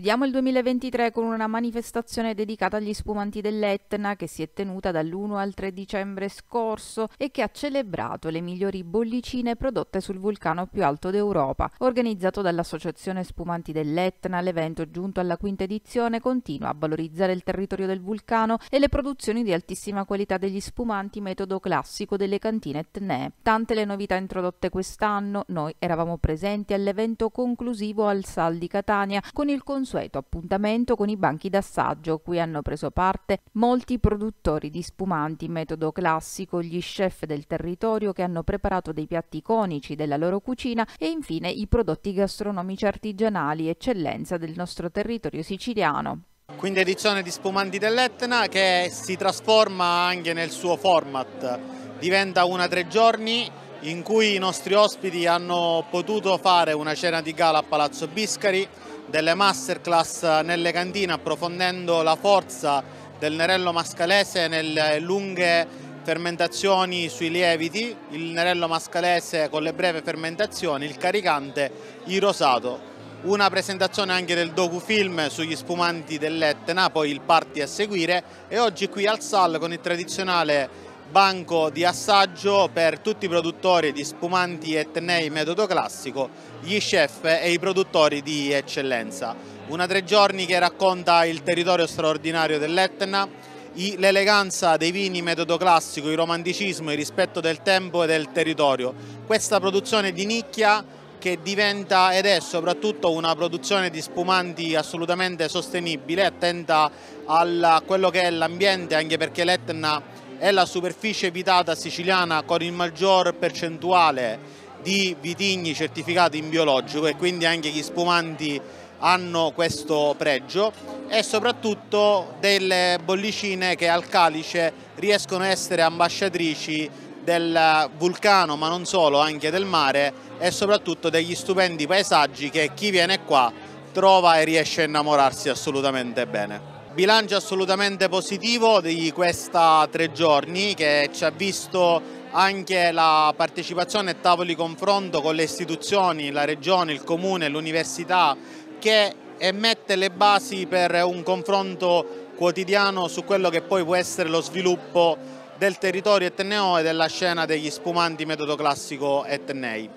Chiudiamo il 2023 con una manifestazione dedicata agli spumanti dell'Etna che si è tenuta dall'1 al 3 dicembre scorso e che ha celebrato le migliori bollicine prodotte sul vulcano più alto d'Europa. Organizzato dall'Associazione Spumanti dell'Etna, l'evento giunto alla quinta edizione continua a valorizzare il territorio del vulcano e le produzioni di altissima qualità degli spumanti metodo classico delle cantine etne. Tante le novità introdotte quest'anno, noi eravamo presenti all'evento conclusivo al Sal di Catania con il consumo consueto appuntamento con i banchi d'assaggio cui hanno preso parte molti produttori di spumanti in metodo classico, gli chef del territorio che hanno preparato dei piatti iconici della loro cucina e infine i prodotti gastronomici artigianali, eccellenza del nostro territorio siciliano. Quinta edizione di Spumanti dell'Etna che si trasforma anche nel suo format, diventa una tre giorni in cui i nostri ospiti hanno potuto fare una cena di gala a Palazzo Biscari delle masterclass nelle cantine approfondendo la forza del nerello mascalese nelle lunghe fermentazioni sui lieviti, il nerello mascalese con le breve fermentazioni, il caricante, il rosato. Una presentazione anche del docufilm sugli spumanti dell'Etna, poi il party a seguire e oggi qui al SAL con il tradizionale banco di assaggio per tutti i produttori di spumanti etnei metodo classico, gli chef e i produttori di eccellenza. Una tre giorni che racconta il territorio straordinario dell'Etna, l'eleganza dei vini metodo classico, il romanticismo, il rispetto del tempo e del territorio. Questa produzione di nicchia che diventa ed è soprattutto una produzione di spumanti assolutamente sostenibile, attenta a quello che è l'ambiente, anche perché l'Etna è è la superficie vitata siciliana con il maggior percentuale di vitigni certificati in biologico e quindi anche gli spumanti hanno questo pregio e soprattutto delle bollicine che al calice riescono a essere ambasciatrici del vulcano ma non solo anche del mare e soprattutto degli stupendi paesaggi che chi viene qua trova e riesce a innamorarsi assolutamente bene bilancio assolutamente positivo di questi tre giorni che ci ha visto anche la partecipazione a tavoli confronto con le istituzioni, la regione, il comune, l'università che mette le basi per un confronto quotidiano su quello che poi può essere lo sviluppo del territorio etneo e della scena degli spumanti metodo classico etnei.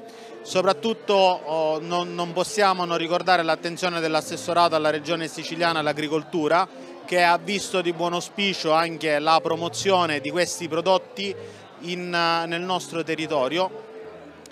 Soprattutto oh, non, non possiamo non ricordare l'attenzione dell'assessorato alla regione siciliana all'agricoltura che ha visto di buon auspicio anche la promozione di questi prodotti in, eh, nel nostro territorio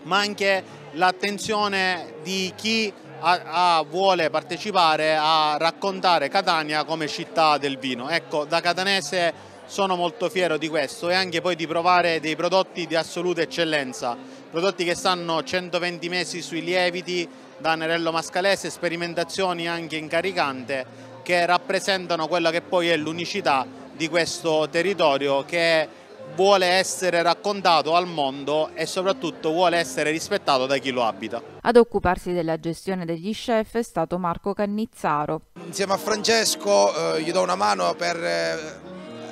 ma anche l'attenzione di chi a, a, vuole partecipare a raccontare Catania come città del vino. Ecco, da catanese sono molto fiero di questo e anche poi di provare dei prodotti di assoluta eccellenza, prodotti che stanno 120 mesi sui lieviti da Nerello Mascalese, sperimentazioni anche in caricante che rappresentano quella che poi è l'unicità di questo territorio che vuole essere raccontato al mondo e soprattutto vuole essere rispettato da chi lo abita. Ad occuparsi della gestione degli chef è stato Marco Cannizzaro. Insieme a Francesco eh, gli do una mano per eh,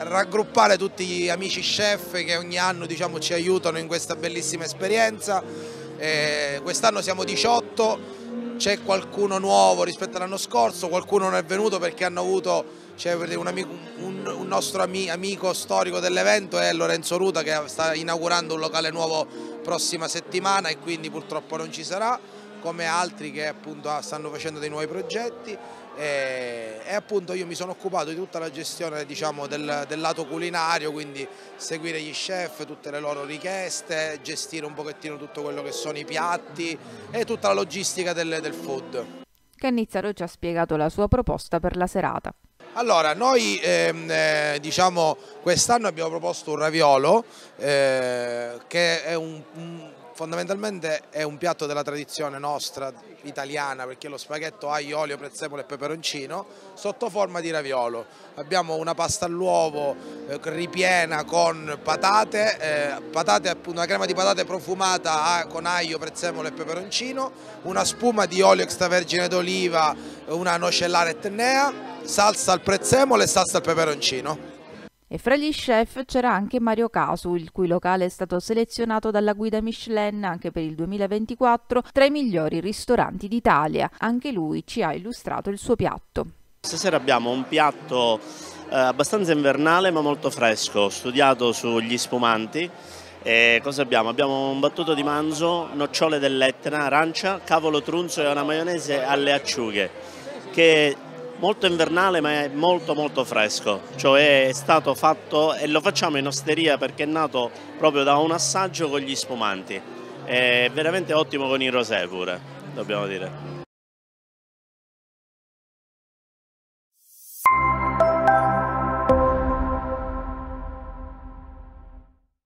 raggruppare tutti gli amici chef che ogni anno diciamo, ci aiutano in questa bellissima esperienza. Eh, Quest'anno siamo 18, c'è qualcuno nuovo rispetto all'anno scorso, qualcuno non è venuto perché hanno avuto cioè, un, amico, un, un, nostro ami, amico storico dell'evento, è Lorenzo Ruta che sta inaugurando un locale nuovo prossima settimana e quindi purtroppo non ci sarà, come altri che appunto ah, stanno facendo dei nuovi progetti e, eh, e, appunto io mi sono occupato di tutta la gestione diciamo, del, del, lato culinario, quindi seguire gli chef, tutte le loro richieste, gestire un pochettino tutto quello che sono i piatti e tutta la logistica del, del food. Cannizzaro ci ha spiegato la sua proposta per la serata. Allora, noi ehm, eh, diciamo quest'anno abbiamo proposto un raviolo eh, che è un, un fondamentalmente è un piatto della tradizione nostra italiana perché lo spaghetto aglio, olio, prezzemolo e peperoncino sotto forma di raviolo. Abbiamo una pasta all'uovo eh, ripiena con patate, eh, patate, una crema di patate profumata con aglio, prezzemolo e peperoncino, una spuma di olio extravergine d'oliva, una nocellare etnea, salsa al prezzemolo e salsa al peperoncino. E fra gli chef c'era anche Mario Casu, il cui locale è stato selezionato dalla guida Michelin anche per il 2024 tra i migliori ristoranti d'Italia. Anche lui ci ha illustrato il suo piatto. Stasera abbiamo un piatto eh, abbastanza invernale ma molto fresco, studiato sugli spumanti. E cosa abbiamo? Abbiamo un battuto di manzo, nocciole dell'Etna, arancia, cavolo trunzo e una maionese alle acciughe che molto invernale ma è molto molto fresco, cioè è stato fatto e lo facciamo in osteria perché è nato proprio da un assaggio con gli spumanti, è veramente ottimo con i rosé pure, dobbiamo dire.